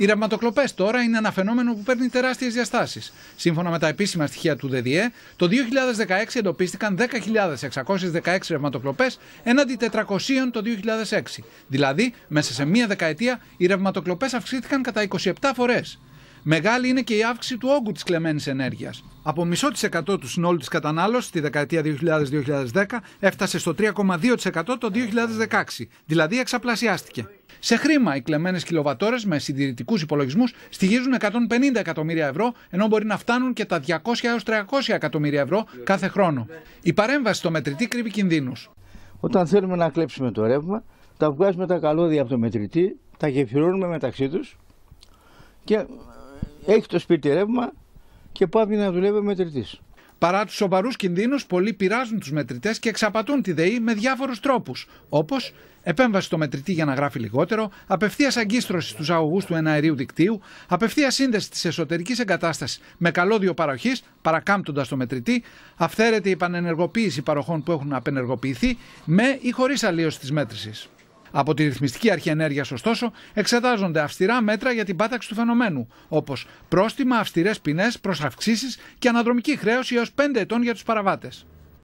Οι ρευματοκλοπές τώρα είναι ένα φαινόμενο που παίρνει τεράστιες διαστάσεις. Σύμφωνα με τα επίσημα στοιχεία του ΔΔΕ, το 2016 εντοπίστηκαν 10.616 ρευματοκλοπές έναντι 400 το 2006. Δηλαδή, μέσα σε μία δεκαετία οι ρευματοκλοπές αυξήθηκαν κατά 27 φορές. Μεγάλη είναι και η αύξηση του όγκου της κλεμμένης ενέργειας. Από μισό της εκατό του συνόλου της κατανάλωσης τη δεκαετία 2000-2010 έφτασε στο 3,2% το 2016, δηλαδή εξαπλασιάστηκε. Σε χρήμα, οι κλεμμένες κιλοβατόρες με συντηρητικούς υπολογισμούς στοιχίζουν 150 εκατομμύρια ευρώ, ενώ μπορεί να φτάνουν και τα 200 έω 300 εκατομμύρια ευρώ κάθε χρόνο. Η παρέμβαση στο μετρητή κρύβει κινδύνους. Όταν θέλουμε να κλέψουμε το ρεύμα, τα βγάζουμε τα καλώδια από το μετρητή, τα γεφυρώνουμε μεταξύ τους και έχει το σπίτι ρεύμα και πάει να δουλεύει ο μετρητής. Παρά τους σοβαρούς κινδύνους, πολλοί πειράζουν τους μετρητές και εξαπατούν τη ΔΕΗ με διάφορους τρόπους. Όπως επέμβαση στο μετρητή για να γράφει λιγότερο, απευθείας αγκίστρωση στους αγωγούς του εναερίου δικτύου, απευθείας σύνδεση της εσωτερικής εγκατάστασης με καλώδιο παροχής, παρακάμπτοντας το μετρητή, αυθαίρετη επανενεργοποίηση παροχών που έχουν απενεργοποιηθεί με ή χωρίς αλλίωση της μέτρησης. Από τη Ρυθμιστική Αρχή Ενέργειας, ωστόσο, εξετάζονται αυστηρά μέτρα για την πάταξη του φαινομένου, όπως πρόστιμα, αυστηρές ποινές, προσαυξήσεις και αναδρομική χρέωση έως 5 ετών για τους παραβάτες.